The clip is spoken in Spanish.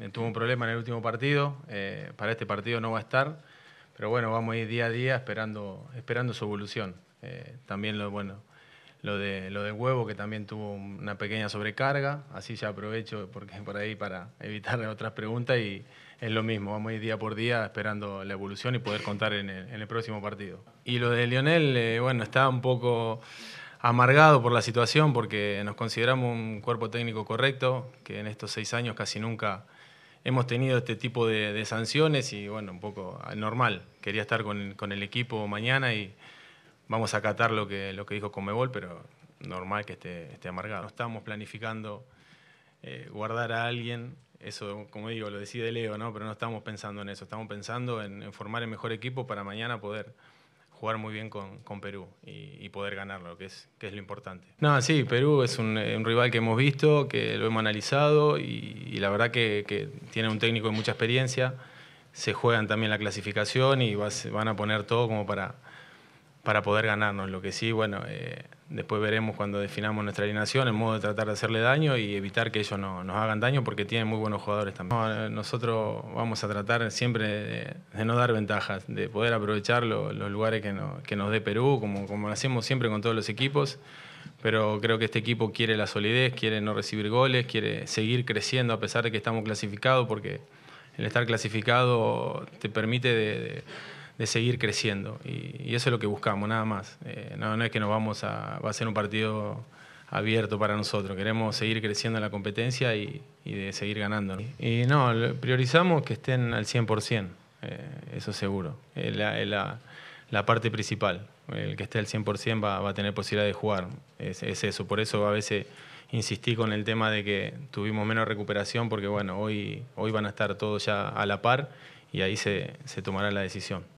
Eh, tuvo un problema en el último partido, eh, para este partido no va a estar, pero bueno, vamos a ir día a día esperando, esperando su evolución. Eh, también lo, bueno, lo, de, lo de Huevo, que también tuvo una pequeña sobrecarga, así ya aprovecho porque por ahí para evitarle otras preguntas y es lo mismo, vamos a ir día por día esperando la evolución y poder contar en el, próximo partido. Y lo de Lionel, bueno, está un poco amargado por la situación porque nos consideramos un cuerpo técnico correcto, que en estos seis años casi nunca hemos tenido este tipo de, sanciones y bueno, un poco normal. Quería estar con, el equipo mañana y vamos a acatar lo que, dijo Comebol, pero normal que esté, amargado. No estamos planificando eh, guardar a alguien, eso como digo, lo decide Leo, ¿no? pero no estamos pensando en eso, estamos pensando en formar el mejor equipo para mañana poder jugar muy bien con, Perú y, poder ganarlo, que es, que es lo importante. No, sí, Perú es un, rival que hemos visto, que lo hemos analizado y, la verdad que, tiene un técnico de mucha experiencia. Se juegan también la clasificación y van a poner todo como para, para poder ganarnos. Lo que sí, bueno, eh, después veremos cuando definamos nuestra alineación el modo de tratar de hacerle daño y evitar que ellos no, nos hagan daño porque tienen muy buenos jugadores también. Eh, nosotros vamos a tratar siempre de, no dar ventajas, de poder aprovechar los lugares que, nos dé Perú, como, como hacemos siempre con todos los equipos. Pero creo que este equipo quiere la solidez, quiere no recibir goles, quiere seguir creciendo a pesar de que estamos clasificados porque el estar clasificado te permite de de seguir creciendo. Y, eso es lo que buscamos, nada más. Eh, no, es que nos vamos a, va a ser un partido abierto para nosotros. Queremos seguir creciendo en la competencia y, de seguir ganando. Y no, priorizamos que estén al 100%, eh, eso seguro. Eh, la, parte principal. El que esté al 100% va, va a tener posibilidad de jugar. Es, eso. Por eso a veces insistí con el tema de que tuvimos menos recuperación porque bueno, hoy, hoy van a estar todos ya a la par y ahí se tomará la decisión.